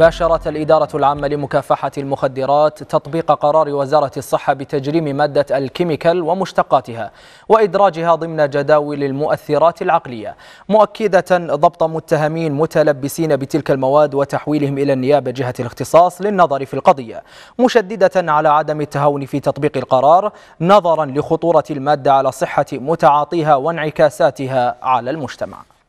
باشرت الإدارة العامة لمكافحة المخدرات تطبيق قرار وزارة الصحة بتجريم مادة الكيميكال ومشتقاتها وإدراجها ضمن جداول المؤثرات العقلية مؤكدة ضبط متهمين متلبسين بتلك المواد وتحويلهم إلى النيابة جهة الاختصاص للنظر في القضية مشددة على عدم التهاون في تطبيق القرار نظرا لخطورة المادة على صحة متعاطيها وانعكاساتها على المجتمع